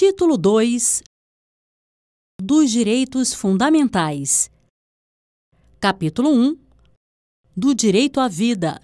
Título 2 Dos Direitos Fundamentais Capítulo 1 um, Do Direito à Vida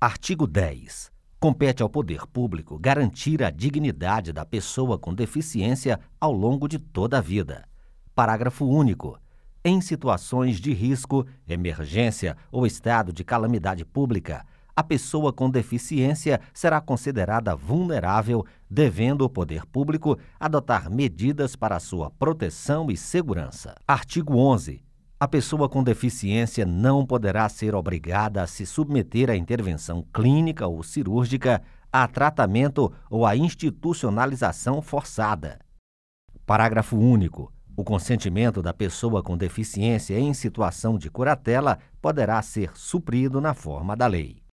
Artigo 10 Compete ao poder público garantir a dignidade da pessoa com deficiência ao longo de toda a vida. Parágrafo único. Em situações de risco, emergência ou estado de calamidade pública, a pessoa com deficiência será considerada vulnerável, devendo o poder público adotar medidas para sua proteção e segurança. Artigo 11. A pessoa com deficiência não poderá ser obrigada a se submeter à intervenção clínica ou cirúrgica, a tratamento ou a institucionalização forçada. Parágrafo único. O consentimento da pessoa com deficiência em situação de curatela poderá ser suprido na forma da lei.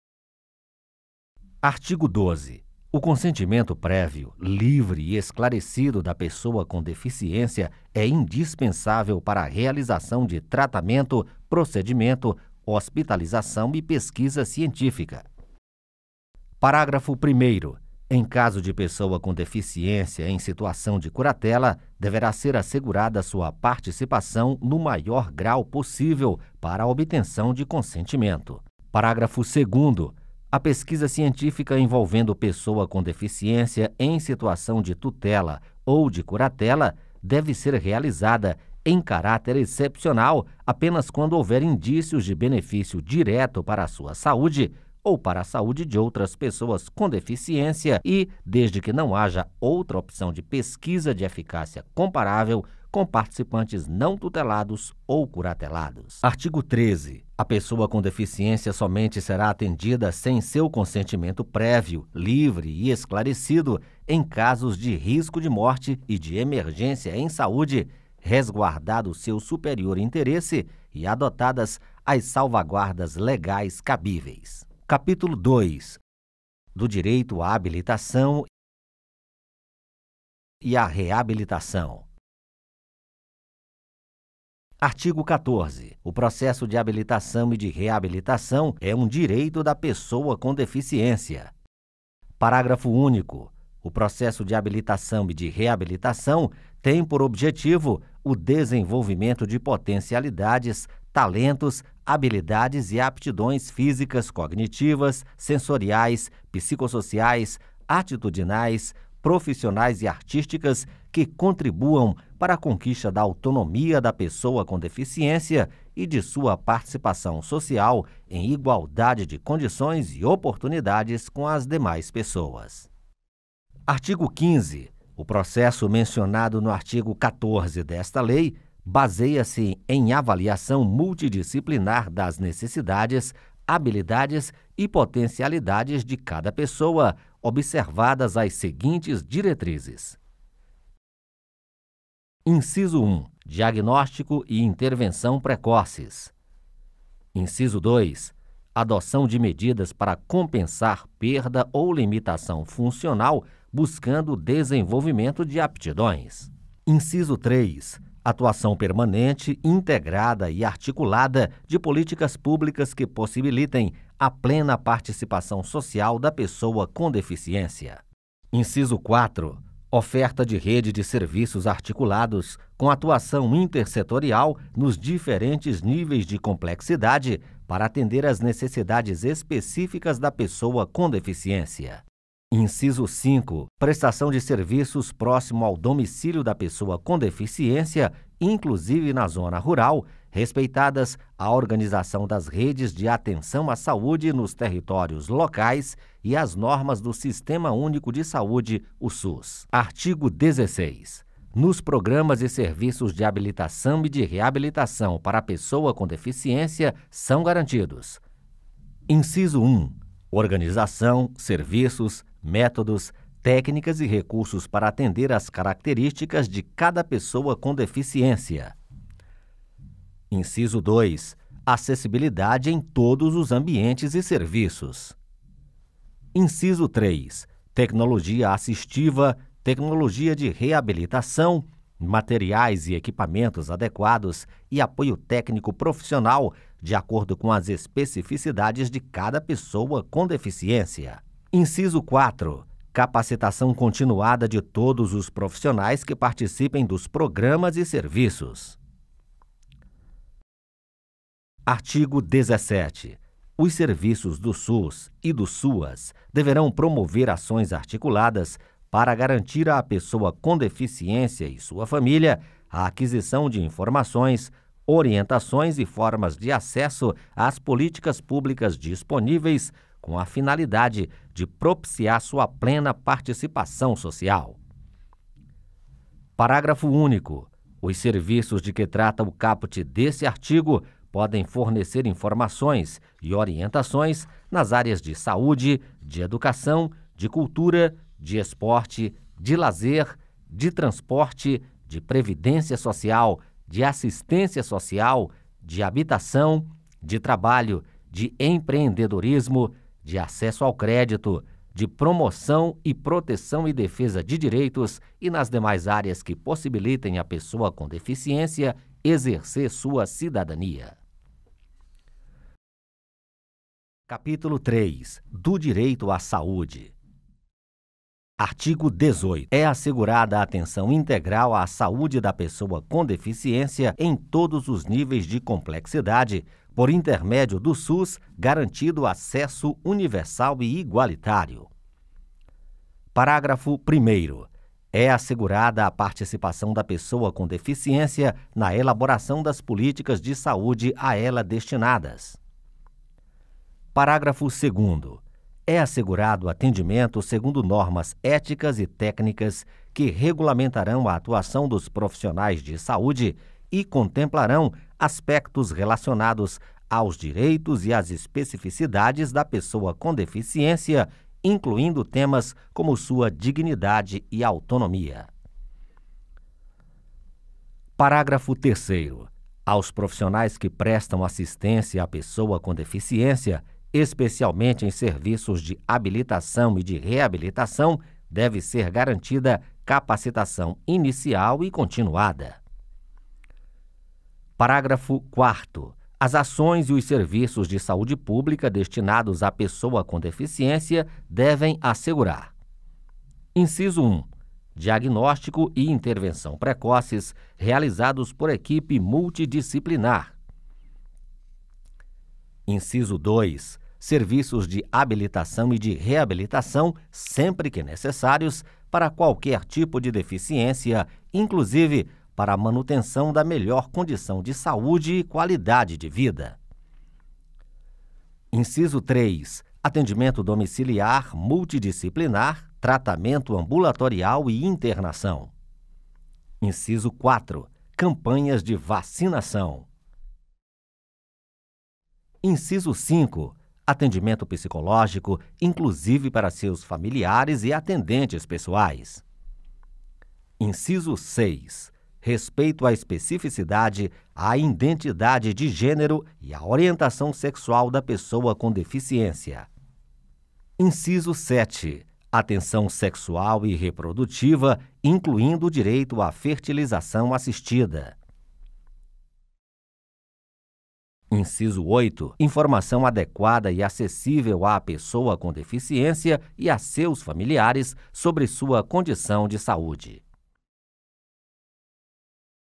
Artigo 12. O consentimento prévio, livre e esclarecido da pessoa com deficiência é indispensável para a realização de tratamento, procedimento, hospitalização e pesquisa científica. Parágrafo 1. Em caso de pessoa com deficiência em situação de curatela, deverá ser assegurada sua participação no maior grau possível para a obtenção de consentimento. Parágrafo 2. A pesquisa científica envolvendo pessoa com deficiência em situação de tutela ou de curatela deve ser realizada em caráter excepcional apenas quando houver indícios de benefício direto para a sua saúde ou para a saúde de outras pessoas com deficiência e, desde que não haja outra opção de pesquisa de eficácia comparável com participantes não tutelados ou curatelados. Artigo 13. A pessoa com deficiência somente será atendida sem seu consentimento prévio, livre e esclarecido em casos de risco de morte e de emergência em saúde, resguardado seu superior interesse e adotadas as salvaguardas legais cabíveis. Capítulo 2. Do direito à habilitação e à reabilitação. Artigo 14. O processo de habilitação e de reabilitação é um direito da pessoa com deficiência. Parágrafo único. O processo de habilitação e de reabilitação tem por objetivo o desenvolvimento de potencialidades, talentos, habilidades e aptidões físicas, cognitivas, sensoriais, psicossociais, atitudinais, profissionais e artísticas que contribuam para a conquista da autonomia da pessoa com deficiência e de sua participação social em igualdade de condições e oportunidades com as demais pessoas. Artigo 15. O processo mencionado no artigo 14 desta lei baseia-se em avaliação multidisciplinar das necessidades, habilidades e potencialidades de cada pessoa, observadas as seguintes diretrizes. Inciso 1. Diagnóstico e intervenção precoces. Inciso 2. Adoção de medidas para compensar perda ou limitação funcional, buscando desenvolvimento de aptidões. Inciso 3 Atuação permanente, integrada e articulada de políticas públicas que possibilitem a plena participação social da pessoa com deficiência. Inciso 4. Oferta de rede de serviços articulados com atuação intersetorial nos diferentes níveis de complexidade para atender às necessidades específicas da pessoa com deficiência. Inciso 5. Prestação de serviços próximo ao domicílio da pessoa com deficiência, inclusive na zona rural, respeitadas a organização das redes de atenção à saúde nos territórios locais e as normas do Sistema Único de Saúde, o SUS. Artigo 16 nos programas e serviços de habilitação e de reabilitação para a pessoa com deficiência são garantidos. Inciso 1. Organização, serviços, métodos, técnicas e recursos para atender às características de cada pessoa com deficiência. Inciso 2. Acessibilidade em todos os ambientes e serviços. Inciso 3. Tecnologia assistiva, tecnologia de reabilitação, materiais e equipamentos adequados e apoio técnico profissional de acordo com as especificidades de cada pessoa com deficiência. Inciso 4. Capacitação continuada de todos os profissionais que participem dos programas e serviços. Artigo 17. Os serviços do SUS e do SUAS deverão promover ações articuladas para garantir à pessoa com deficiência e sua família a aquisição de informações, orientações e formas de acesso às políticas públicas disponíveis com a finalidade de propiciar sua plena participação social. Parágrafo único. Os serviços de que trata o caput desse artigo podem fornecer informações e orientações nas áreas de saúde, de educação, de cultura, de esporte, de lazer, de transporte, de previdência social, de assistência social, de habitação, de trabalho, de empreendedorismo, de acesso ao crédito, de promoção e proteção e defesa de direitos e nas demais áreas que possibilitem a pessoa com deficiência exercer sua cidadania. Capítulo 3 Do Direito à Saúde. Artigo 18. É assegurada a atenção integral à saúde da pessoa com deficiência em todos os níveis de complexidade, por intermédio do SUS, garantido acesso universal e igualitário. Parágrafo 1. É assegurada a participação da pessoa com deficiência na elaboração das políticas de saúde a ela destinadas. Parágrafo 2. É assegurado atendimento segundo normas éticas e técnicas que regulamentarão a atuação dos profissionais de saúde e contemplarão aspectos relacionados aos direitos e às especificidades da pessoa com deficiência, incluindo temas como sua dignidade e autonomia. Parágrafo 3. Aos profissionais que prestam assistência à pessoa com deficiência, especialmente em serviços de habilitação e de reabilitação, deve ser garantida capacitação inicial e continuada. Parágrafo 4. As ações e os serviços de saúde pública destinados à pessoa com deficiência devem assegurar: Inciso 1. Diagnóstico e intervenção precoces realizados por equipe multidisciplinar. Inciso 2. Serviços de habilitação e de reabilitação, sempre que necessários, para qualquer tipo de deficiência, inclusive para a manutenção da melhor condição de saúde e qualidade de vida. Inciso 3. Atendimento domiciliar, multidisciplinar, tratamento ambulatorial e internação. Inciso 4. Campanhas de vacinação. Inciso 5. Atendimento psicológico, inclusive para seus familiares e atendentes pessoais. Inciso 6 respeito à especificidade, à identidade de gênero e à orientação sexual da pessoa com deficiência. Inciso 7. Atenção sexual e reprodutiva, incluindo o direito à fertilização assistida. Inciso 8. Informação adequada e acessível à pessoa com deficiência e a seus familiares sobre sua condição de saúde.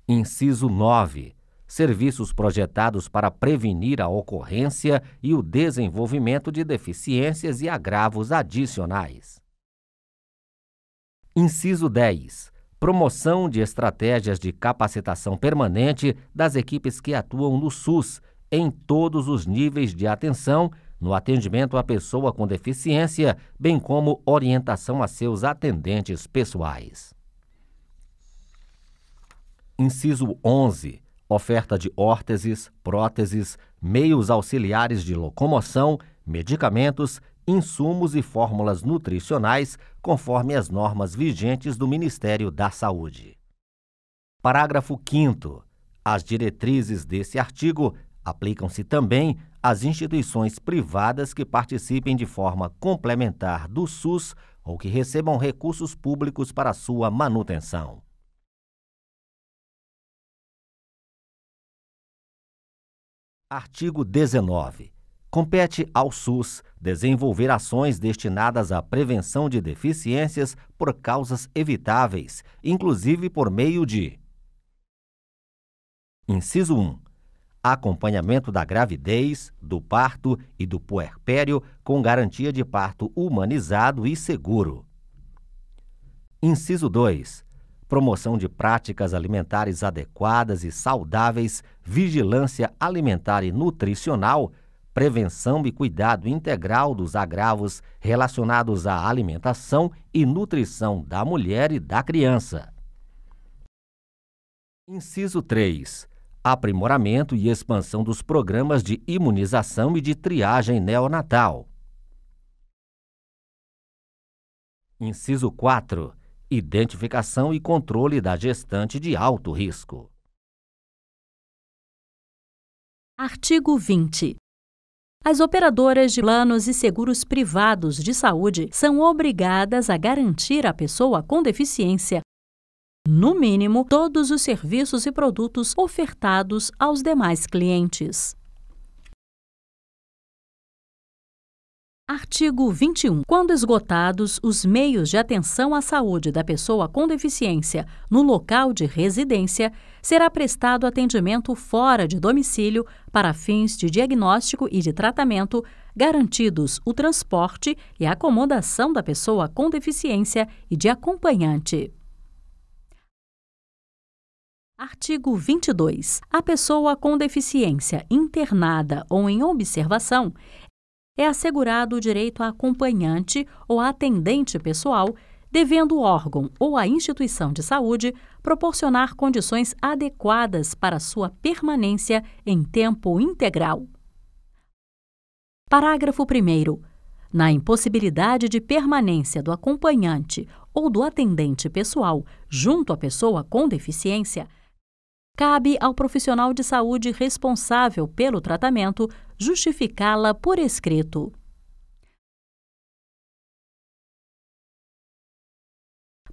Inciso 9. Serviços projetados para prevenir a ocorrência e o desenvolvimento de deficiências e agravos adicionais. Inciso 10. Promoção de estratégias de capacitação permanente das equipes que atuam no SUS em todos os níveis de atenção no atendimento à pessoa com deficiência, bem como orientação a seus atendentes pessoais. Inciso 11. Oferta de órteses, próteses, meios auxiliares de locomoção, medicamentos, insumos e fórmulas nutricionais, conforme as normas vigentes do Ministério da Saúde. Parágrafo 5. As diretrizes desse artigo aplicam-se também às instituições privadas que participem de forma complementar do SUS ou que recebam recursos públicos para sua manutenção. Artigo 19. Compete ao SUS desenvolver ações destinadas à prevenção de deficiências por causas evitáveis, inclusive por meio de: Inciso 1. Acompanhamento da gravidez, do parto e do puerpério com garantia de parto humanizado e seguro. Inciso 2 promoção de práticas alimentares adequadas e saudáveis, vigilância alimentar e nutricional, prevenção e cuidado integral dos agravos relacionados à alimentação e nutrição da mulher e da criança. Inciso 3. Aprimoramento e expansão dos programas de imunização e de triagem neonatal. Inciso 4 identificação e controle da gestante de alto risco. Artigo 20. As operadoras de planos e seguros privados de saúde são obrigadas a garantir à pessoa com deficiência, no mínimo, todos os serviços e produtos ofertados aos demais clientes. Artigo 21. Quando esgotados os meios de atenção à saúde da pessoa com deficiência no local de residência, será prestado atendimento fora de domicílio para fins de diagnóstico e de tratamento, garantidos o transporte e a acomodação da pessoa com deficiência e de acompanhante. Artigo 22. A pessoa com deficiência internada ou em observação é assegurado o direito a acompanhante ou atendente pessoal, devendo o órgão ou a instituição de saúde proporcionar condições adequadas para sua permanência em tempo integral. Parágrafo 1. Na impossibilidade de permanência do acompanhante ou do atendente pessoal junto à pessoa com deficiência, cabe ao profissional de saúde responsável pelo tratamento justificá-la por escrito.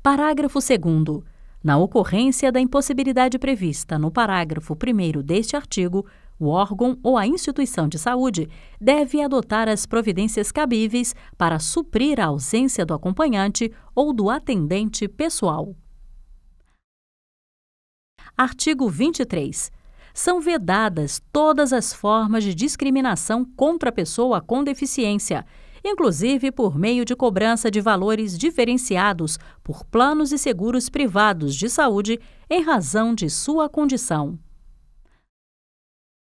Parágrafo 2. Na ocorrência da impossibilidade prevista no parágrafo 1 deste artigo, o órgão ou a instituição de saúde deve adotar as providências cabíveis para suprir a ausência do acompanhante ou do atendente pessoal. Artigo 23. São vedadas todas as formas de discriminação contra a pessoa com deficiência, inclusive por meio de cobrança de valores diferenciados por planos e seguros privados de saúde em razão de sua condição.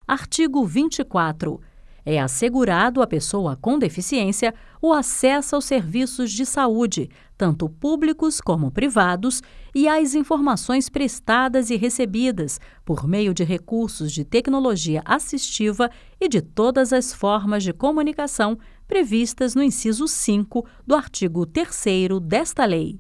Artigo 24 é assegurado à pessoa com deficiência o acesso aos serviços de saúde, tanto públicos como privados, e às informações prestadas e recebidas por meio de recursos de tecnologia assistiva e de todas as formas de comunicação previstas no inciso 5 do artigo 3 desta lei.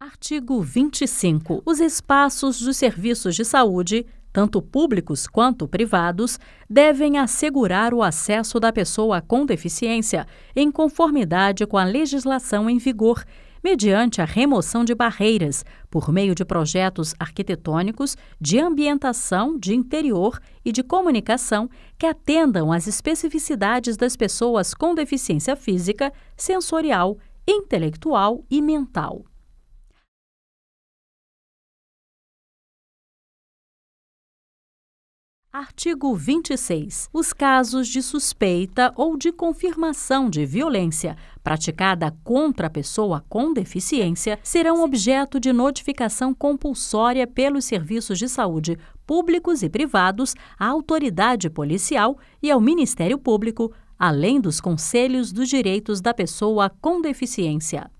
Artigo 25. Os espaços dos serviços de saúde tanto públicos quanto privados, devem assegurar o acesso da pessoa com deficiência em conformidade com a legislação em vigor, mediante a remoção de barreiras por meio de projetos arquitetônicos, de ambientação, de interior e de comunicação que atendam às especificidades das pessoas com deficiência física, sensorial, intelectual e mental. Artigo 26. Os casos de suspeita ou de confirmação de violência praticada contra a pessoa com deficiência serão objeto de notificação compulsória pelos serviços de saúde públicos e privados à autoridade policial e ao Ministério Público, além dos conselhos dos direitos da pessoa com deficiência.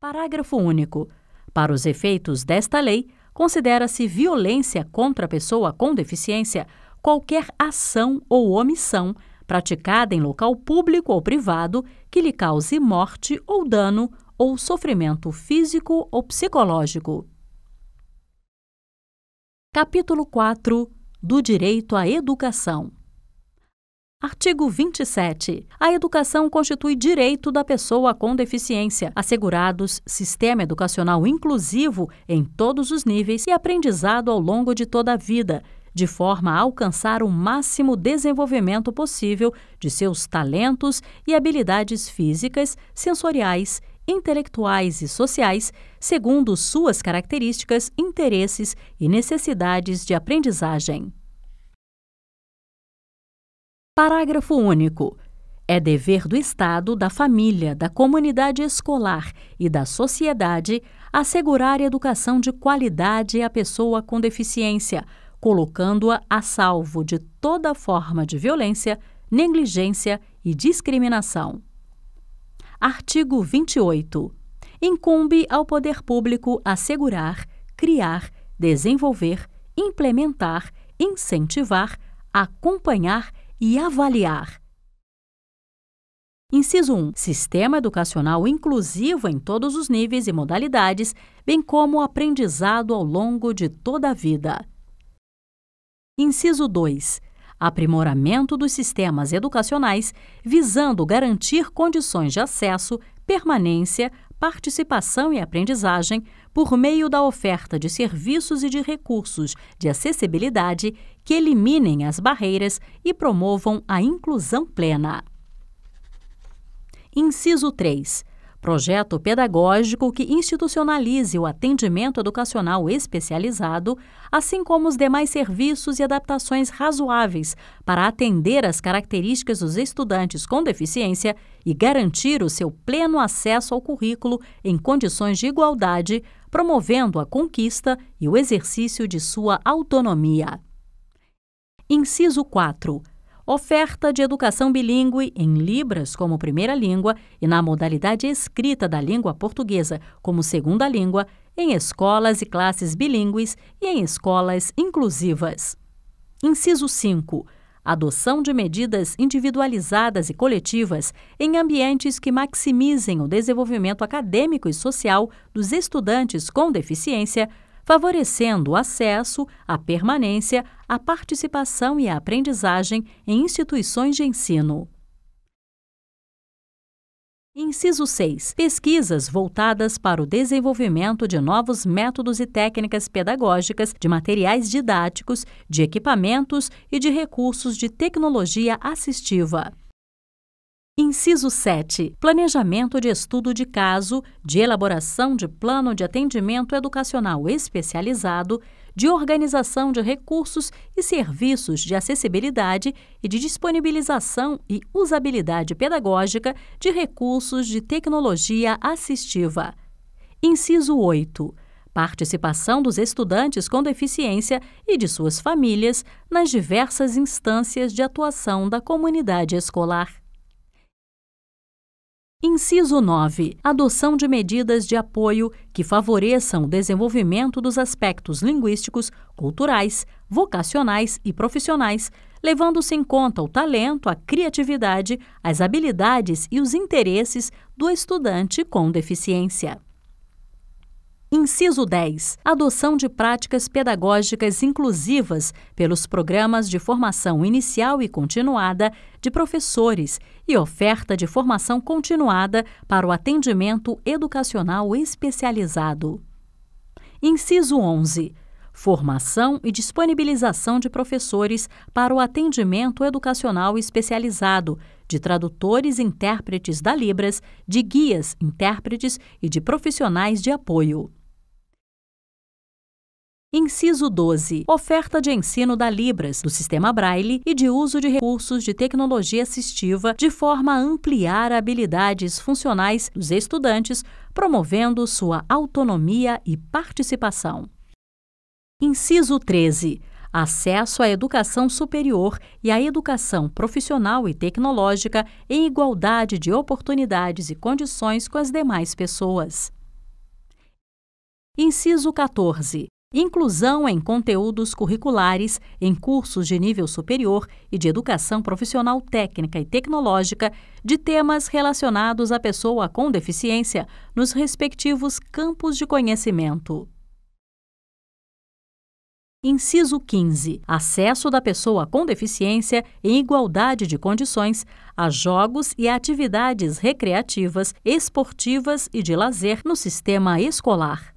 Parágrafo único. Para os efeitos desta lei, considera-se violência contra a pessoa com deficiência qualquer ação ou omissão praticada em local público ou privado que lhe cause morte ou dano ou sofrimento físico ou psicológico. Capítulo 4 do direito à educação. Artigo 27. A educação constitui direito da pessoa com deficiência, assegurados sistema educacional inclusivo em todos os níveis e aprendizado ao longo de toda a vida, de forma a alcançar o máximo desenvolvimento possível de seus talentos e habilidades físicas, sensoriais, intelectuais e sociais, segundo suas características, interesses e necessidades de aprendizagem. Parágrafo único. É dever do Estado, da família, da comunidade escolar e da sociedade assegurar educação de qualidade à pessoa com deficiência, colocando-a a salvo de toda forma de violência, negligência e discriminação. Artigo 28. Incumbe ao poder público assegurar, criar, desenvolver, implementar, incentivar, acompanhar e avaliar. Inciso 1. Sistema educacional inclusivo em todos os níveis e modalidades, bem como aprendizado ao longo de toda a vida. Inciso 2. Aprimoramento dos sistemas educacionais visando garantir condições de acesso, permanência, participação e aprendizagem por meio da oferta de serviços e de recursos de acessibilidade que eliminem as barreiras e promovam a inclusão plena. Inciso 3. Projeto pedagógico que institucionalize o atendimento educacional especializado, assim como os demais serviços e adaptações razoáveis para atender às características dos estudantes com deficiência e garantir o seu pleno acesso ao currículo em condições de igualdade, promovendo a conquista e o exercício de sua autonomia. Inciso 4. Oferta de educação bilíngue em Libras como primeira língua e na modalidade escrita da língua portuguesa como segunda língua em escolas e classes bilíngues e em escolas inclusivas. Inciso 5 adoção de medidas individualizadas e coletivas em ambientes que maximizem o desenvolvimento acadêmico e social dos estudantes com deficiência, favorecendo o acesso, a permanência, a participação e a aprendizagem em instituições de ensino. Inciso 6. Pesquisas voltadas para o desenvolvimento de novos métodos e técnicas pedagógicas, de materiais didáticos, de equipamentos e de recursos de tecnologia assistiva. Inciso 7. Planejamento de estudo de caso, de elaboração de plano de atendimento educacional especializado, de organização de recursos e serviços de acessibilidade e de disponibilização e usabilidade pedagógica de recursos de tecnologia assistiva. Inciso 8 participação dos estudantes com deficiência e de suas famílias nas diversas instâncias de atuação da comunidade escolar. Inciso 9. Adoção de medidas de apoio que favoreçam o desenvolvimento dos aspectos linguísticos, culturais, vocacionais e profissionais, levando-se em conta o talento, a criatividade, as habilidades e os interesses do estudante com deficiência. Inciso 10. Adoção de práticas pedagógicas inclusivas pelos programas de formação inicial e continuada de professores e oferta de formação continuada para o atendimento educacional especializado. Inciso 11. Formação e disponibilização de professores para o atendimento educacional especializado, de tradutores e intérpretes da Libras, de guias, intérpretes e de profissionais de apoio. Inciso 12. Oferta de ensino da Libras, do sistema Braille e de uso de recursos de tecnologia assistiva de forma a ampliar habilidades funcionais dos estudantes, promovendo sua autonomia e participação. Inciso 13. Acesso à educação superior e à educação profissional e tecnológica em igualdade de oportunidades e condições com as demais pessoas. Inciso 14 Inclusão em conteúdos curriculares, em cursos de nível superior e de educação profissional técnica e tecnológica de temas relacionados à pessoa com deficiência nos respectivos campos de conhecimento. Inciso 15. Acesso da pessoa com deficiência em igualdade de condições a jogos e atividades recreativas, esportivas e de lazer no sistema escolar.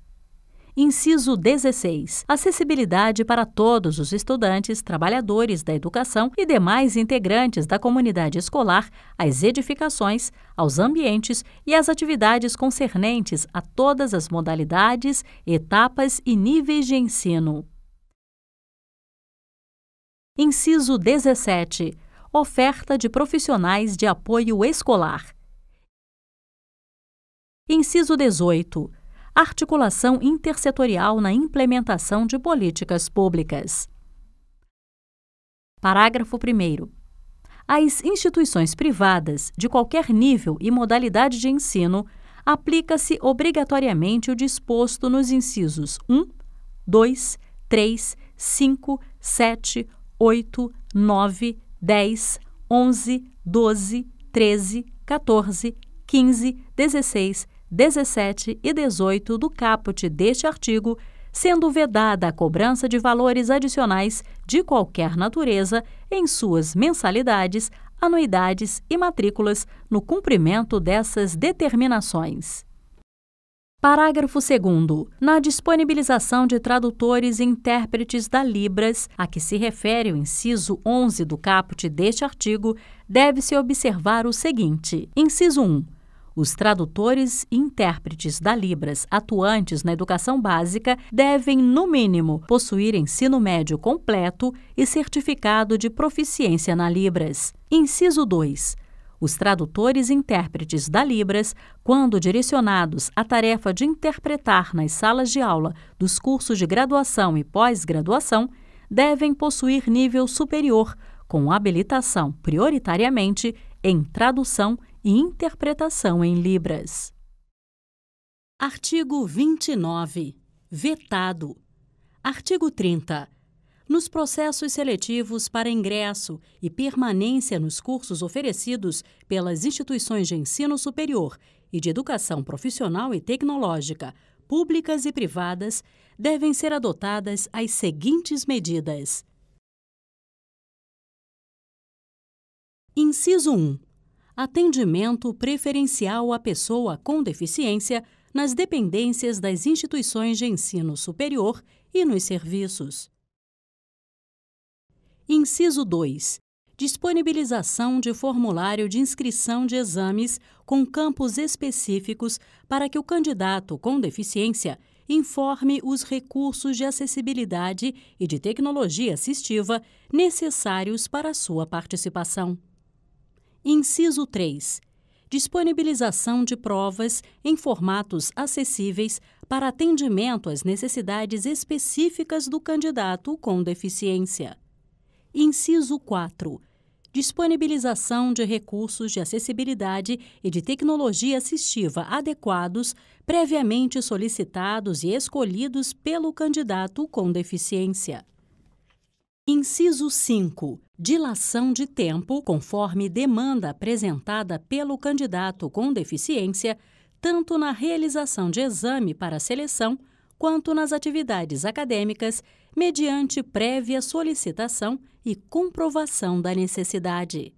Inciso 16. Acessibilidade para todos os estudantes, trabalhadores da educação e demais integrantes da comunidade escolar às edificações, aos ambientes e às atividades concernentes a todas as modalidades, etapas e níveis de ensino. Inciso 17. Oferta de profissionais de apoio escolar. Inciso 18 articulação intersetorial na implementação de políticas públicas. Parágrafo 1. As instituições privadas, de qualquer nível e modalidade de ensino, aplica-se obrigatoriamente o disposto nos incisos 1, 2, 3, 5, 7, 8, 9, 10, 11, 12, 13, 14, 15, 16, 17 e 18 do caput deste artigo, sendo vedada a cobrança de valores adicionais de qualquer natureza em suas mensalidades, anuidades e matrículas no cumprimento dessas determinações. Parágrafo 2. Na disponibilização de tradutores e intérpretes da Libras, a que se refere o inciso 11 do caput deste artigo, deve-se observar o seguinte: inciso 1. Os tradutores e intérpretes da Libras atuantes na educação básica devem, no mínimo, possuir ensino médio completo e certificado de proficiência na Libras. Inciso 2. Os tradutores e intérpretes da Libras, quando direcionados à tarefa de interpretar nas salas de aula dos cursos de graduação e pós-graduação, devem possuir nível superior, com habilitação prioritariamente em tradução e e interpretação em Libras. Artigo 29. Vetado. Artigo 30. Nos processos seletivos para ingresso e permanência nos cursos oferecidos pelas instituições de ensino superior e de educação profissional e tecnológica, públicas e privadas, devem ser adotadas as seguintes medidas: Inciso 1 atendimento preferencial à pessoa com deficiência nas dependências das instituições de ensino superior e nos serviços. Inciso 2. Disponibilização de formulário de inscrição de exames com campos específicos para que o candidato com deficiência informe os recursos de acessibilidade e de tecnologia assistiva necessários para a sua participação. Inciso 3. Disponibilização de provas em formatos acessíveis para atendimento às necessidades específicas do candidato com deficiência. Inciso 4. Disponibilização de recursos de acessibilidade e de tecnologia assistiva adequados, previamente solicitados e escolhidos pelo candidato com deficiência. Inciso 5. Dilação de tempo, conforme demanda apresentada pelo candidato com deficiência, tanto na realização de exame para seleção quanto nas atividades acadêmicas, mediante prévia solicitação e comprovação da necessidade.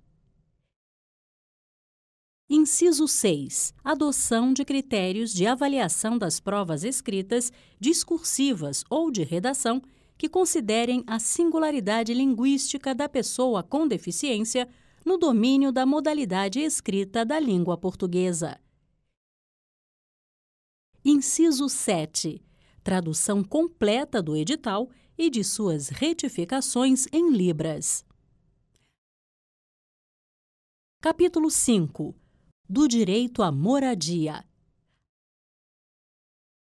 Inciso 6. Adoção de critérios de avaliação das provas escritas, discursivas ou de redação que considerem a singularidade linguística da pessoa com deficiência no domínio da modalidade escrita da língua portuguesa. Inciso 7. Tradução completa do edital e de suas retificações em Libras. Capítulo 5. Do direito à moradia.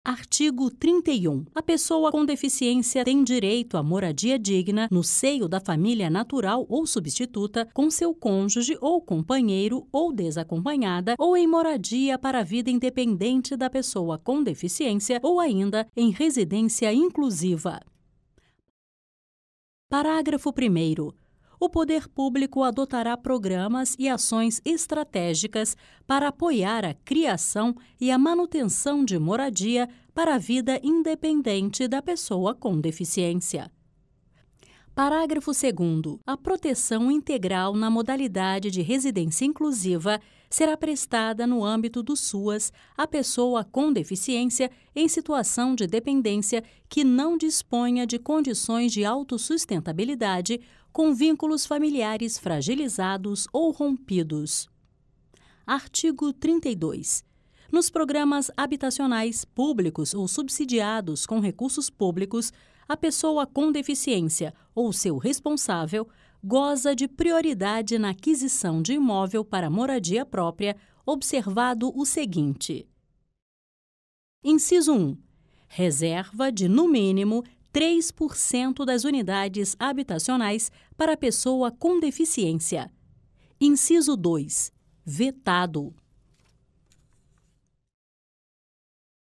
Artigo 31. A pessoa com deficiência tem direito à moradia digna no seio da família natural ou substituta, com seu cônjuge ou companheiro ou desacompanhada, ou em moradia para a vida independente da pessoa com deficiência ou ainda em residência inclusiva. Parágrafo 1 o poder público adotará programas e ações estratégicas para apoiar a criação e a manutenção de moradia para a vida independente da pessoa com deficiência. Parágrafo 2. A proteção integral na modalidade de residência inclusiva será prestada no âmbito do SUAS à pessoa com deficiência em situação de dependência que não disponha de condições de autossustentabilidade com vínculos familiares fragilizados ou rompidos. Artigo 32. Nos programas habitacionais públicos ou subsidiados com recursos públicos, a pessoa com deficiência ou seu responsável goza de prioridade na aquisição de imóvel para moradia própria, observado o seguinte: Inciso 1. Reserva de, no mínimo, 3% das unidades habitacionais para pessoa com deficiência. Inciso 2. Vetado.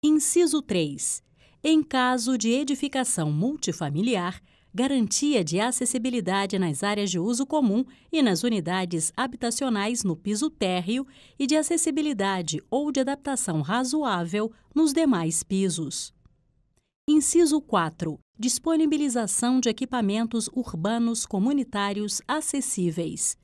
Inciso 3. Em caso de edificação multifamiliar, garantia de acessibilidade nas áreas de uso comum e nas unidades habitacionais no piso térreo e de acessibilidade ou de adaptação razoável nos demais pisos. Inciso 4 disponibilização de equipamentos urbanos comunitários acessíveis.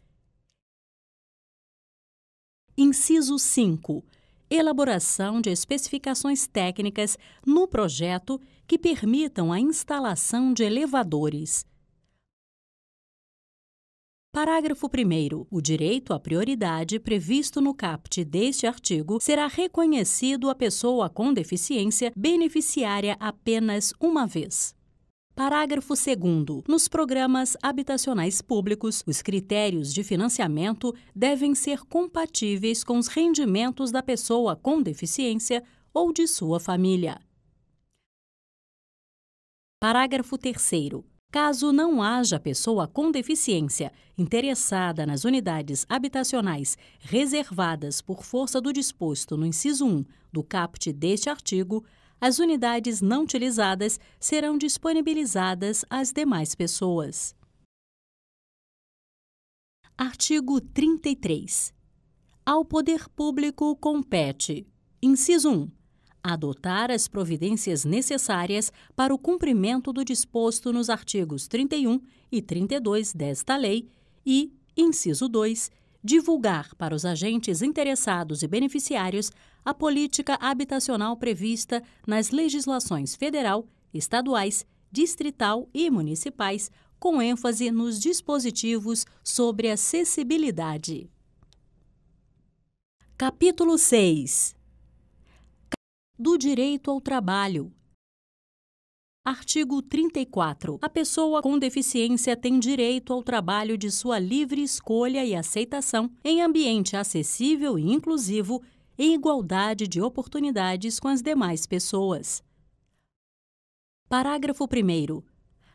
Inciso 5. Elaboração de especificações técnicas no projeto que permitam a instalação de elevadores. Parágrafo 1. O direito à prioridade previsto no caput deste artigo será reconhecido à pessoa com deficiência beneficiária apenas uma vez. Parágrafo 2. Nos programas habitacionais públicos, os critérios de financiamento devem ser compatíveis com os rendimentos da pessoa com deficiência ou de sua família. Parágrafo 3. Caso não haja pessoa com deficiência interessada nas unidades habitacionais reservadas por força do disposto no inciso 1 do caput deste artigo, as unidades não utilizadas serão disponibilizadas às demais pessoas. Artigo 33. Ao Poder Público compete: Inciso 1. Adotar as providências necessárias para o cumprimento do disposto nos artigos 31 e 32 desta lei e, inciso 2, divulgar para os agentes interessados e beneficiários a política habitacional prevista nas legislações federal, estaduais, distrital e municipais, com ênfase nos dispositivos sobre acessibilidade. Capítulo 6 Do direito ao trabalho. Artigo 34. A pessoa com deficiência tem direito ao trabalho de sua livre escolha e aceitação em ambiente acessível e inclusivo em igualdade de oportunidades com as demais pessoas. Parágrafo 1.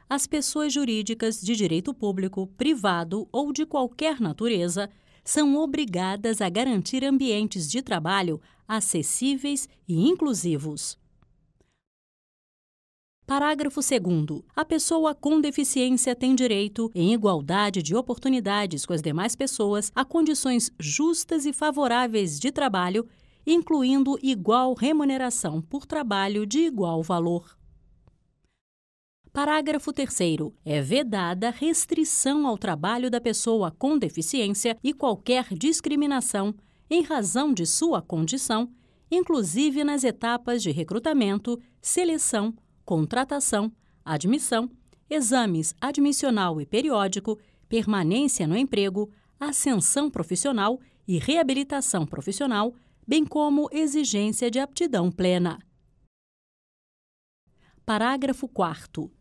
As pessoas jurídicas de direito público, privado ou de qualquer natureza são obrigadas a garantir ambientes de trabalho acessíveis e inclusivos. Parágrafo 2. A pessoa com deficiência tem direito, em igualdade de oportunidades com as demais pessoas, a condições justas e favoráveis de trabalho, incluindo igual remuneração por trabalho de igual valor. Parágrafo 3. É vedada restrição ao trabalho da pessoa com deficiência e qualquer discriminação em razão de sua condição, inclusive nas etapas de recrutamento, seleção, contratação, admissão, exames admissional e periódico, permanência no emprego, ascensão profissional e reabilitação profissional, bem como exigência de aptidão plena. Parágrafo 4.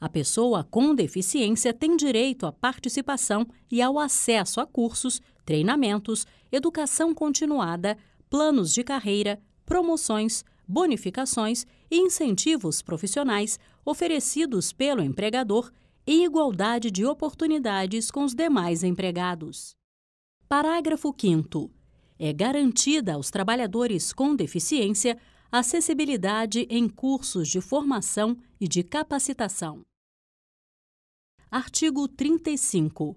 A pessoa com deficiência tem direito à participação e ao acesso a cursos, treinamentos, educação continuada, planos de carreira, promoções, bonificações e incentivos profissionais oferecidos pelo empregador em igualdade de oportunidades com os demais empregados. Parágrafo 5. É garantida aos trabalhadores com deficiência acessibilidade em cursos de formação e de capacitação. Artigo 35.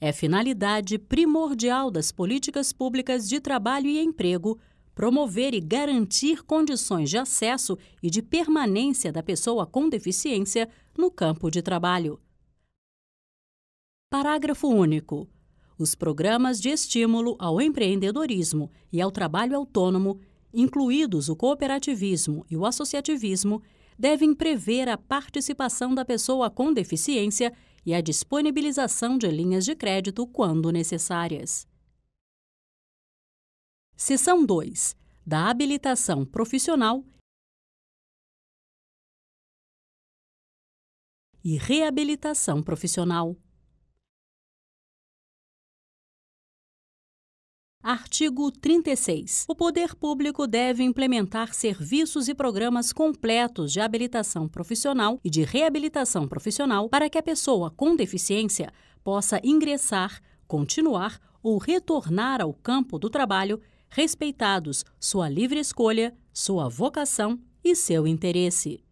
É finalidade primordial das políticas públicas de trabalho e emprego promover e garantir condições de acesso e de permanência da pessoa com deficiência no campo de trabalho. Parágrafo único. Os programas de estímulo ao empreendedorismo e ao trabalho autônomo, incluídos o cooperativismo e o associativismo, devem prever a participação da pessoa com deficiência e a disponibilização de linhas de crédito quando necessárias. Seção 2. Da habilitação profissional e reabilitação profissional. Artigo 36. O poder público deve implementar serviços e programas completos de habilitação profissional e de reabilitação profissional para que a pessoa com deficiência possa ingressar, continuar ou retornar ao campo do trabalho respeitados sua livre escolha, sua vocação e seu interesse.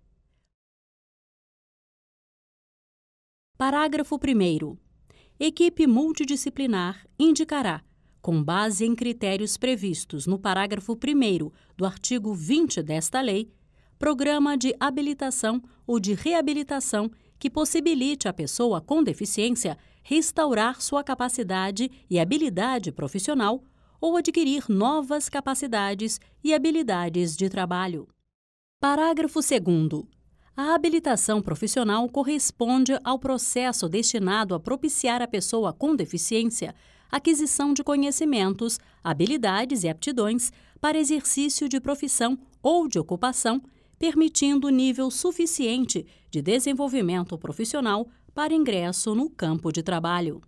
Parágrafo 1. Equipe multidisciplinar indicará, com base em critérios previstos no parágrafo 1 do artigo 20 desta lei, programa de habilitação ou de reabilitação que possibilite à pessoa com deficiência restaurar sua capacidade e habilidade profissional ou adquirir novas capacidades e habilidades de trabalho. Parágrafo 2. A habilitação profissional corresponde ao processo destinado a propiciar à pessoa com deficiência aquisição de conhecimentos, habilidades e aptidões para exercício de profissão ou de ocupação, permitindo nível suficiente de desenvolvimento profissional para ingresso no campo de trabalho.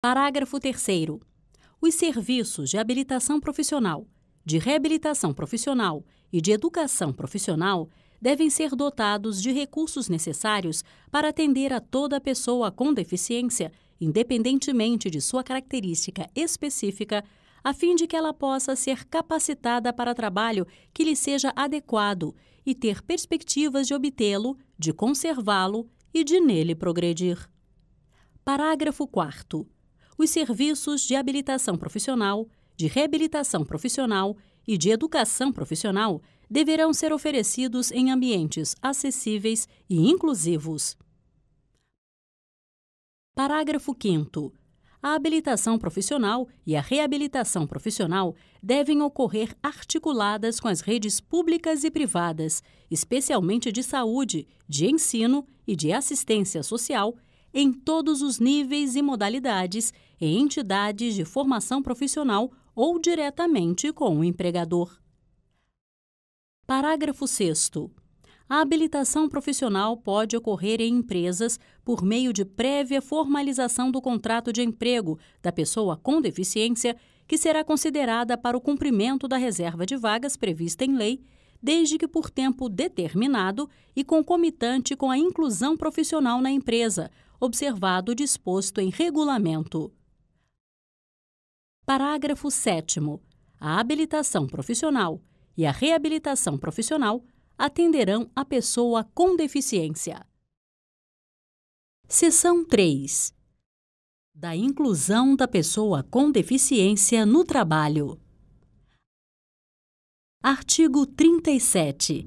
Parágrafo 3 os serviços de habilitação profissional, de reabilitação profissional e de educação profissional devem ser dotados de recursos necessários para atender a toda pessoa com deficiência, independentemente de sua característica específica, a fim de que ela possa ser capacitada para trabalho que lhe seja adequado e ter perspectivas de obtê-lo, de conservá-lo e de nele progredir. Parágrafo 4 os serviços de habilitação profissional, de reabilitação profissional e de educação profissional deverão ser oferecidos em ambientes acessíveis e inclusivos. Parágrafo 5. A habilitação profissional e a reabilitação profissional devem ocorrer articuladas com as redes públicas e privadas, especialmente de saúde, de ensino e de assistência social, em todos os níveis e modalidades em entidades de formação profissional ou diretamente com o empregador. Parágrafo 6. A habilitação profissional pode ocorrer em empresas por meio de prévia formalização do contrato de emprego da pessoa com deficiência, que será considerada para o cumprimento da reserva de vagas prevista em lei, desde que por tempo determinado e concomitante com a inclusão profissional na empresa, observado o disposto em regulamento. Parágrafo 7. A habilitação profissional e a reabilitação profissional atenderão a pessoa com deficiência. Seção 3. Da inclusão da pessoa com deficiência no trabalho. Artigo 37.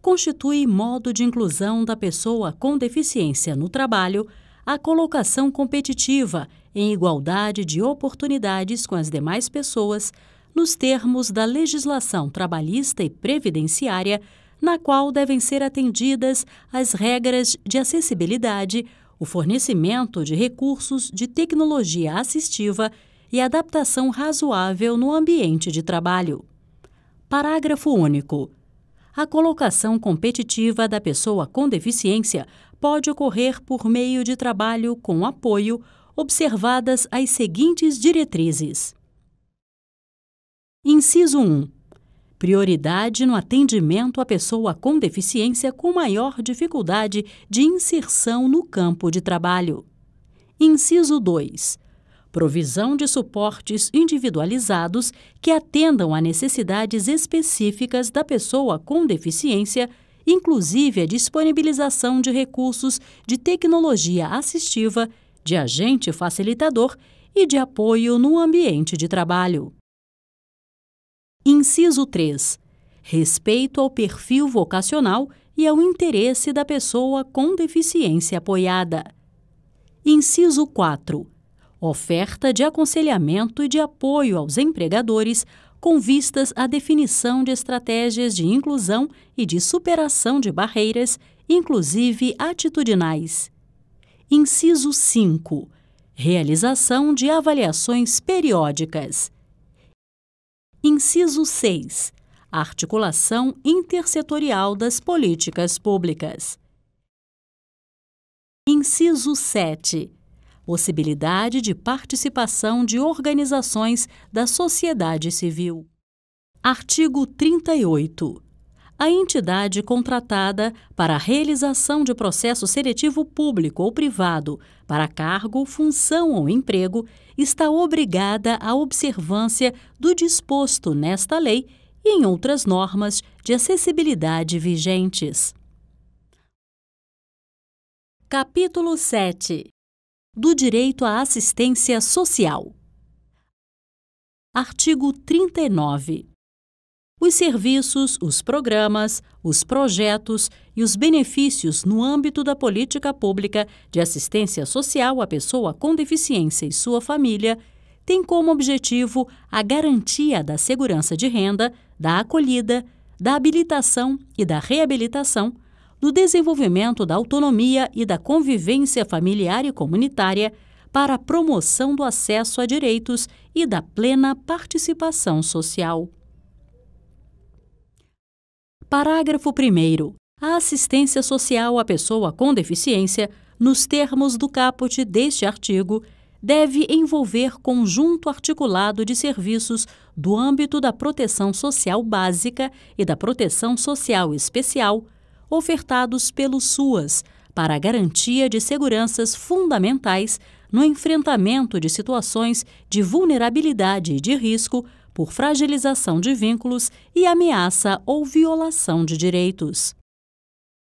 Constitui modo de inclusão da pessoa com deficiência no trabalho a colocação competitiva em igualdade de oportunidades com as demais pessoas, nos termos da legislação trabalhista e previdenciária, na qual devem ser atendidas as regras de acessibilidade, o fornecimento de recursos de tecnologia assistiva e adaptação razoável no ambiente de trabalho. Parágrafo único a colocação competitiva da pessoa com deficiência pode ocorrer por meio de trabalho com apoio, observadas as seguintes diretrizes: Inciso 1. Prioridade no atendimento à pessoa com deficiência com maior dificuldade de inserção no campo de trabalho. Inciso 2 provisão de suportes individualizados que atendam a necessidades específicas da pessoa com deficiência, inclusive a disponibilização de recursos de tecnologia assistiva, de agente facilitador e de apoio no ambiente de trabalho. Inciso 3. Respeito ao perfil vocacional e ao interesse da pessoa com deficiência apoiada. Inciso 4 oferta de aconselhamento e de apoio aos empregadores com vistas à definição de estratégias de inclusão e de superação de barreiras, inclusive atitudinais. Inciso 5. Realização de avaliações periódicas. Inciso 6. Articulação intersetorial das políticas públicas. Inciso 7 possibilidade de participação de organizações da sociedade civil. Artigo 38. A entidade contratada para a realização de processo seletivo público ou privado para cargo, função ou emprego está obrigada à observância do disposto nesta lei e em outras normas de acessibilidade vigentes. Capítulo 7 do direito à assistência social. Artigo 39. Os serviços, os programas, os projetos e os benefícios no âmbito da política pública de assistência social à pessoa com deficiência e sua família têm como objetivo a garantia da segurança de renda, da acolhida, da habilitação e da reabilitação do desenvolvimento da autonomia e da convivência familiar e comunitária para a promoção do acesso a direitos e da plena participação social. Parágrafo 1. A assistência social à pessoa com deficiência, nos termos do caput deste artigo, deve envolver conjunto articulado de serviços do âmbito da proteção social básica e da proteção social especial ofertados pelo SUAS para a garantia de seguranças fundamentais no enfrentamento de situações de vulnerabilidade e de risco por fragilização de vínculos e ameaça ou violação de direitos.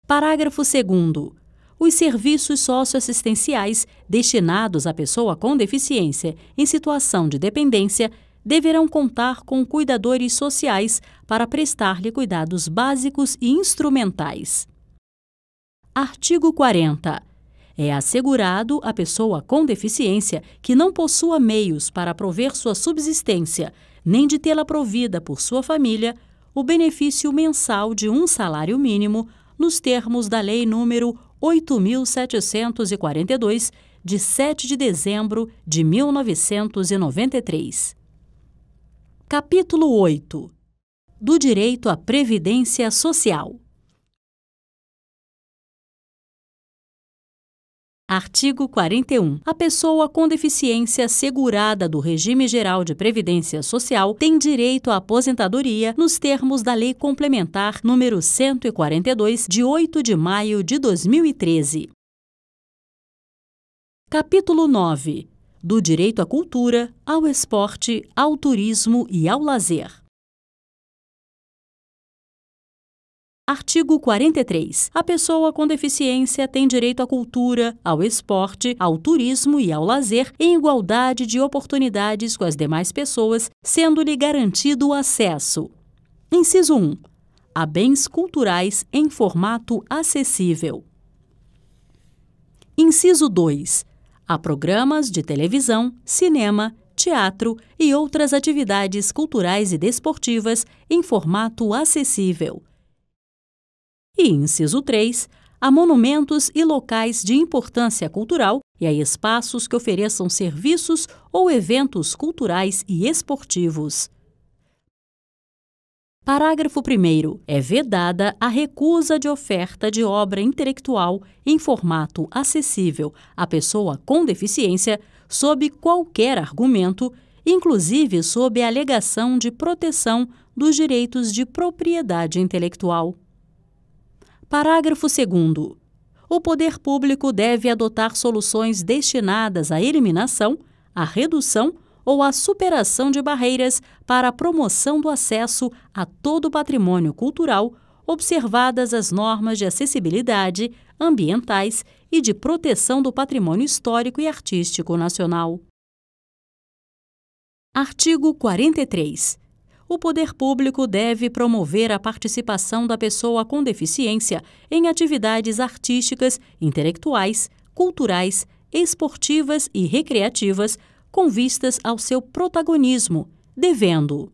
Parágrafo 2 os serviços socioassistenciais destinados à pessoa com deficiência em situação de dependência deverão contar com cuidadores sociais para prestar-lhe cuidados básicos e instrumentais. Artigo 40. É assegurado à pessoa com deficiência que não possua meios para prover sua subsistência, nem de tê-la provida por sua família, o benefício mensal de um salário mínimo nos termos da Lei nº 8742 de 7 de dezembro de 1993. Capítulo 8 Do direito à previdência social. Artigo 41. A pessoa com deficiência segurada do regime geral de previdência social tem direito à aposentadoria nos termos da Lei Complementar número 142 de 8 de maio de 2013. Capítulo 9 do direito à cultura, ao esporte, ao turismo e ao lazer. Artigo 43. A pessoa com deficiência tem direito à cultura, ao esporte, ao turismo e ao lazer em igualdade de oportunidades com as demais pessoas, sendo-lhe garantido o acesso. Inciso 1. A bens culturais em formato acessível. Inciso 2 a programas de televisão, cinema, teatro e outras atividades culturais e desportivas em formato acessível. E inciso 3, a monumentos e locais de importância cultural e a espaços que ofereçam serviços ou eventos culturais e esportivos. Parágrafo 1. É vedada a recusa de oferta de obra intelectual em formato acessível à pessoa com deficiência, sob qualquer argumento, inclusive sob alegação de proteção dos direitos de propriedade intelectual. Parágrafo 2. O poder público deve adotar soluções destinadas à eliminação, à redução ou a superação de barreiras para a promoção do acesso a todo o patrimônio cultural, observadas as normas de acessibilidade, ambientais e de proteção do patrimônio histórico e artístico nacional. Artigo 43. O poder público deve promover a participação da pessoa com deficiência em atividades artísticas, intelectuais, culturais, esportivas e recreativas com vistas ao seu protagonismo, devendo.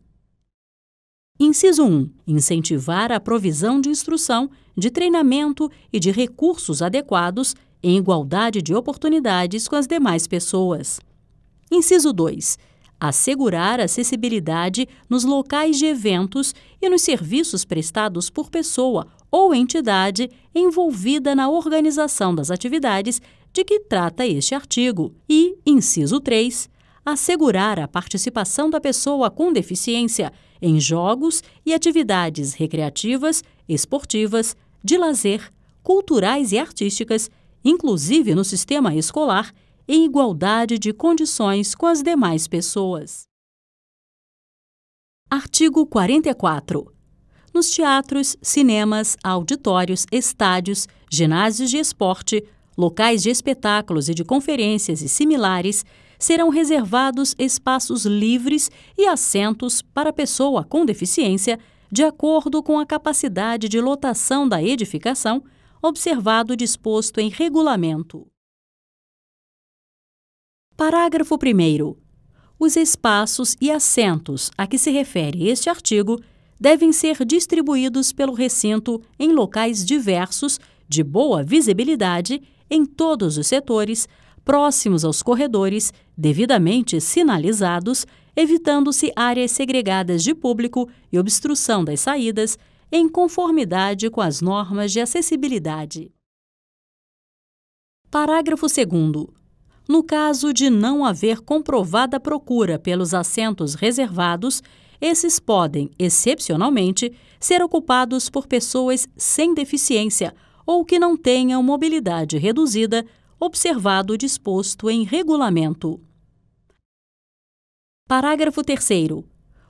Inciso 1. Incentivar a provisão de instrução, de treinamento e de recursos adequados em igualdade de oportunidades com as demais pessoas. Inciso 2. Assegurar acessibilidade nos locais de eventos e nos serviços prestados por pessoa ou entidade envolvida na organização das atividades de que trata este artigo e, inciso 3, assegurar a participação da pessoa com deficiência em jogos e atividades recreativas, esportivas, de lazer, culturais e artísticas, inclusive no sistema escolar, em igualdade de condições com as demais pessoas. Artigo 44. Nos teatros, cinemas, auditórios, estádios, ginásios de esporte, locais de espetáculos e de conferências e similares, serão reservados espaços livres e assentos para pessoa com deficiência, de acordo com a capacidade de lotação da edificação, observado o disposto em regulamento. Parágrafo 1. Os espaços e assentos a que se refere este artigo devem ser distribuídos pelo recinto em locais diversos, de boa visibilidade em todos os setores, próximos aos corredores, devidamente sinalizados, evitando-se áreas segregadas de público e obstrução das saídas, em conformidade com as normas de acessibilidade. Parágrafo 2. No caso de não haver comprovada procura pelos assentos reservados, esses podem, excepcionalmente, ser ocupados por pessoas sem deficiência ou que não tenham mobilidade reduzida, observado o disposto em regulamento. Parágrafo 3.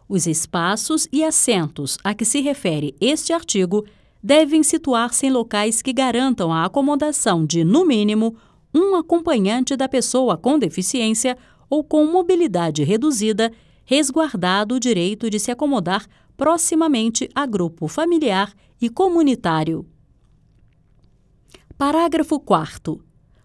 Os espaços e assentos a que se refere este artigo devem situar-se em locais que garantam a acomodação de, no mínimo, um acompanhante da pessoa com deficiência ou com mobilidade reduzida, resguardado o direito de se acomodar proximamente a grupo familiar e comunitário. Parágrafo 4.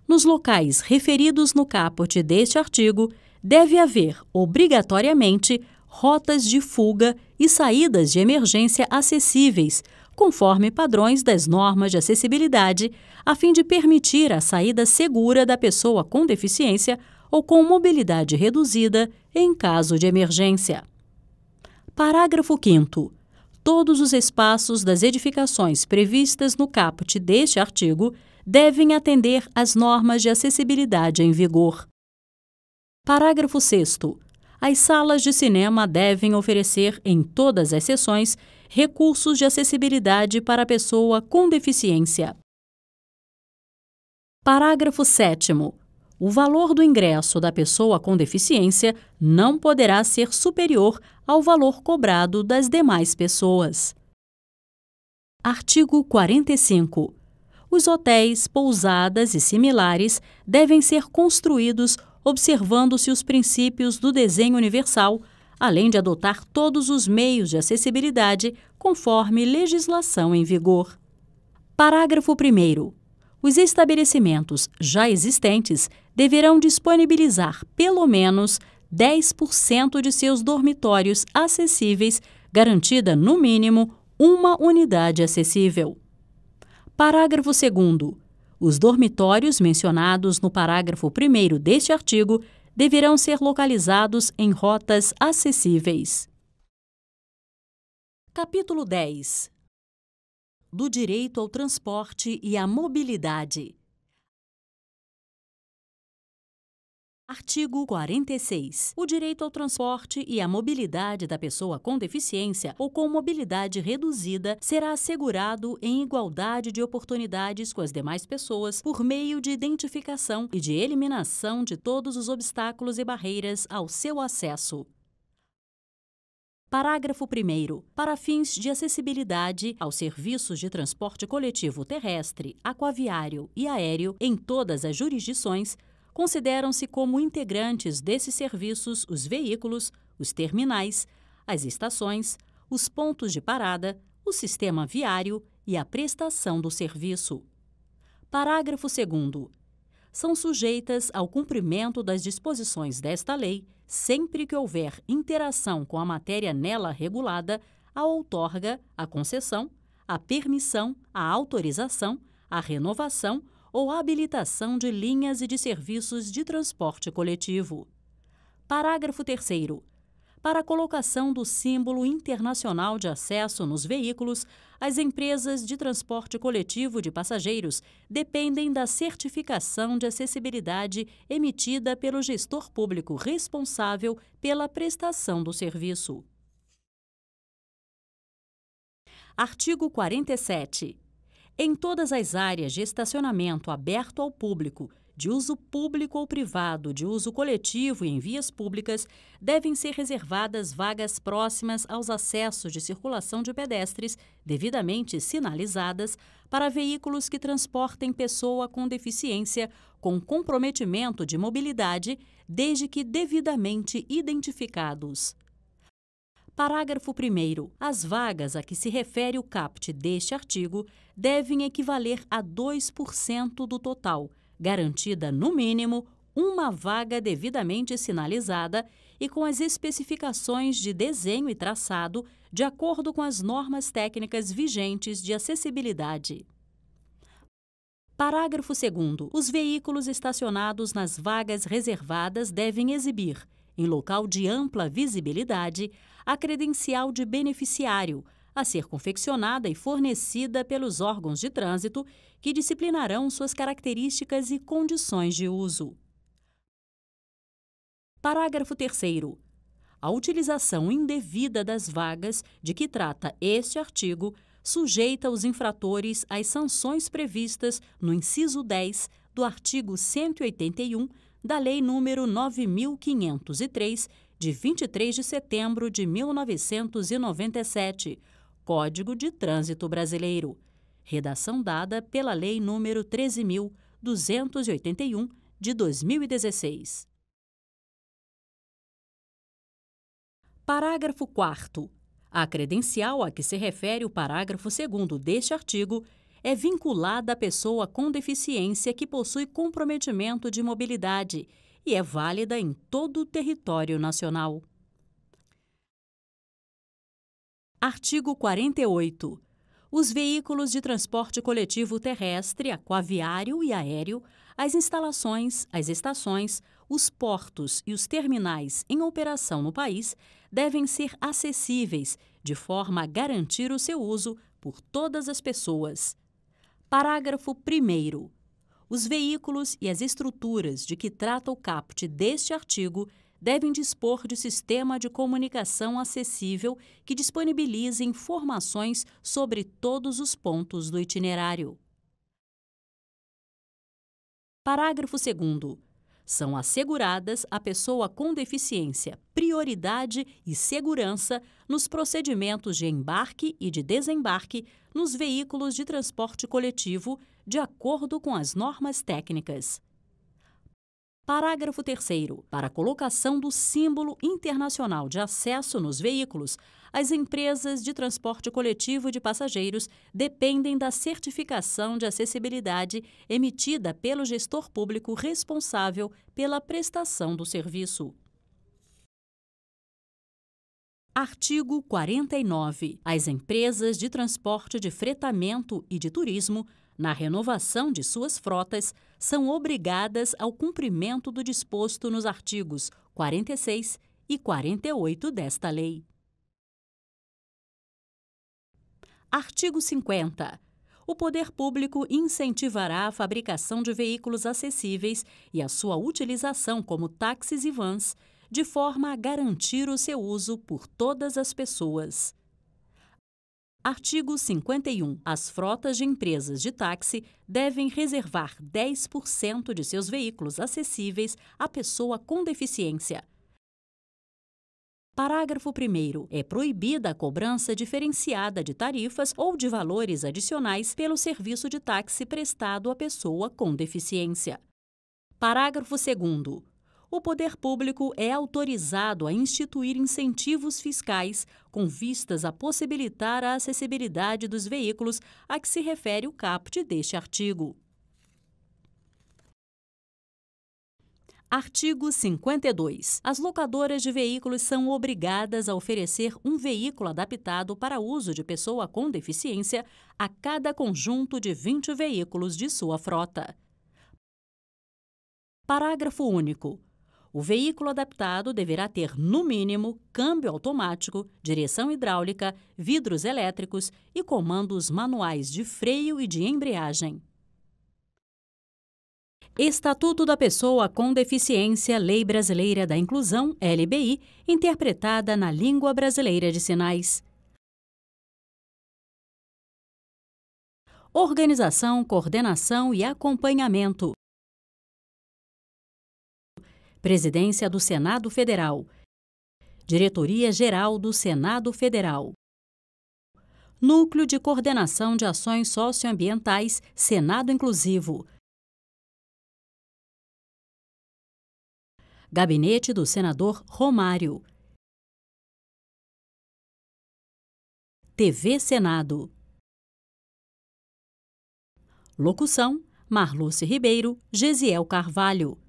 Nos locais referidos no caput deste artigo, deve haver, obrigatoriamente, rotas de fuga e saídas de emergência acessíveis, conforme padrões das normas de acessibilidade, a fim de permitir a saída segura da pessoa com deficiência ou com mobilidade reduzida em caso de emergência. Parágrafo 5 todos os espaços das edificações previstas no caput deste artigo devem atender às normas de acessibilidade em vigor. Parágrafo 6. As salas de cinema devem oferecer, em todas as sessões, recursos de acessibilidade para a pessoa com deficiência. Parágrafo 7 o valor do ingresso da pessoa com deficiência não poderá ser superior ao valor cobrado das demais pessoas. Artigo 45. Os hotéis, pousadas e similares devem ser construídos observando-se os princípios do desenho universal, além de adotar todos os meios de acessibilidade conforme legislação em vigor. Parágrafo 1 os estabelecimentos já existentes deverão disponibilizar pelo menos 10% de seus dormitórios acessíveis, garantida, no mínimo, uma unidade acessível. Parágrafo 2. Os dormitórios mencionados no parágrafo 1 deste artigo deverão ser localizados em rotas acessíveis. Capítulo 10 do direito ao transporte e à mobilidade. Artigo 46. O direito ao transporte e à mobilidade da pessoa com deficiência ou com mobilidade reduzida será assegurado em igualdade de oportunidades com as demais pessoas por meio de identificação e de eliminação de todos os obstáculos e barreiras ao seu acesso. Parágrafo 1. Para fins de acessibilidade aos serviços de transporte coletivo terrestre, aquaviário e aéreo em todas as jurisdições, consideram-se como integrantes desses serviços os veículos, os terminais, as estações, os pontos de parada, o sistema viário e a prestação do serviço. Parágrafo 2. São sujeitas ao cumprimento das disposições desta lei sempre que houver interação com a matéria nela regulada, a outorga, a concessão, a permissão, a autorização, a renovação ou habilitação de linhas e de serviços de transporte coletivo. Parágrafo 3 para a colocação do símbolo internacional de acesso nos veículos, as empresas de transporte coletivo de passageiros dependem da certificação de acessibilidade emitida pelo gestor público responsável pela prestação do serviço. Artigo 47. Em todas as áreas de estacionamento aberto ao público, de uso público ou privado, de uso coletivo e em vias públicas, devem ser reservadas vagas próximas aos acessos de circulação de pedestres, devidamente sinalizadas, para veículos que transportem pessoa com deficiência com comprometimento de mobilidade, desde que devidamente identificados. Parágrafo 1. As vagas a que se refere o caput deste artigo devem equivaler a 2% do total garantida, no mínimo, uma vaga devidamente sinalizada e com as especificações de desenho e traçado de acordo com as normas técnicas vigentes de acessibilidade. Parágrafo 2. Os veículos estacionados nas vagas reservadas devem exibir, em local de ampla visibilidade, a credencial de beneficiário, a ser confeccionada e fornecida pelos órgãos de trânsito, que disciplinarão suas características e condições de uso. Parágrafo 3. A utilização indevida das vagas de que trata este artigo sujeita os infratores às sanções previstas no inciso 10 do artigo 181 da Lei nº 9503 de 23 de setembro de 1997, Código de Trânsito Brasileiro. Redação dada pela Lei Número 13.281, de 2016. Parágrafo 4. A credencial a que se refere o parágrafo 2 deste artigo é vinculada à pessoa com deficiência que possui comprometimento de mobilidade e é válida em todo o território nacional. Artigo 48. Os veículos de transporte coletivo terrestre, aquaviário e aéreo, as instalações, as estações, os portos e os terminais em operação no país devem ser acessíveis, de forma a garantir o seu uso por todas as pessoas. Parágrafo 1. Os veículos e as estruturas de que trata o caput deste artigo devem dispor de sistema de comunicação acessível que disponibilize informações sobre todos os pontos do itinerário. Parágrafo 2. São asseguradas à pessoa com deficiência prioridade e segurança nos procedimentos de embarque e de desembarque nos veículos de transporte coletivo, de acordo com as normas técnicas. Parágrafo 3. Para a colocação do símbolo internacional de acesso nos veículos, as empresas de transporte coletivo de passageiros dependem da certificação de acessibilidade emitida pelo gestor público responsável pela prestação do serviço. Artigo 49. As empresas de transporte de fretamento e de turismo, na renovação de suas frotas, são obrigadas ao cumprimento do disposto nos artigos 46 e 48 desta lei. Artigo 50. O poder público incentivará a fabricação de veículos acessíveis e a sua utilização como táxis e vans, de forma a garantir o seu uso por todas as pessoas. Artigo 51. As frotas de empresas de táxi devem reservar 10% de seus veículos acessíveis à pessoa com deficiência. Parágrafo 1. É proibida a cobrança diferenciada de tarifas ou de valores adicionais pelo serviço de táxi prestado à pessoa com deficiência. Parágrafo 2 o poder público é autorizado a instituir incentivos fiscais com vistas a possibilitar a acessibilidade dos veículos a que se refere o caput deste artigo. Artigo 52. As locadoras de veículos são obrigadas a oferecer um veículo adaptado para uso de pessoa com deficiência a cada conjunto de 20 veículos de sua frota. Parágrafo único. O veículo adaptado deverá ter, no mínimo, câmbio automático, direção hidráulica, vidros elétricos e comandos manuais de freio e de embreagem. Estatuto da Pessoa com Deficiência, Lei Brasileira da Inclusão, LBI, interpretada na Língua Brasileira de Sinais. Organização, coordenação e acompanhamento. Presidência do Senado Federal, Diretoria-Geral do Senado Federal, Núcleo de Coordenação de Ações Socioambientais Senado Inclusivo, Gabinete do Senador Romário, TV Senado. Locução: Marluce Ribeiro, Gesiel Carvalho.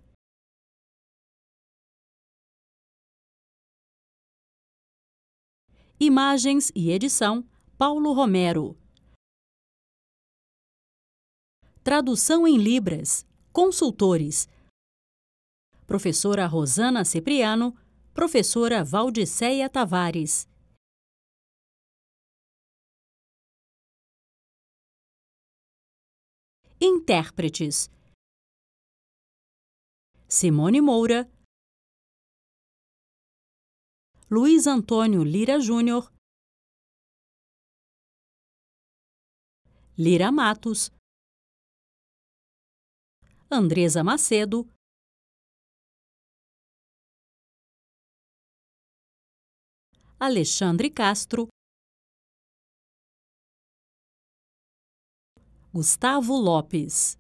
Imagens e edição: Paulo Romero. Tradução em Libras. Consultores: Professora Rosana Cipriano, Professora Valdiceia Tavares. Intérpretes: Simone Moura, Luiz Antônio Lira Júnior, Lira Matos, Andresa Macedo, Alexandre Castro, Gustavo Lopes.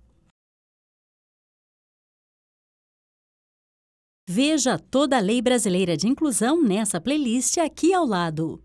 Veja toda a lei brasileira de inclusão nessa playlist aqui ao lado.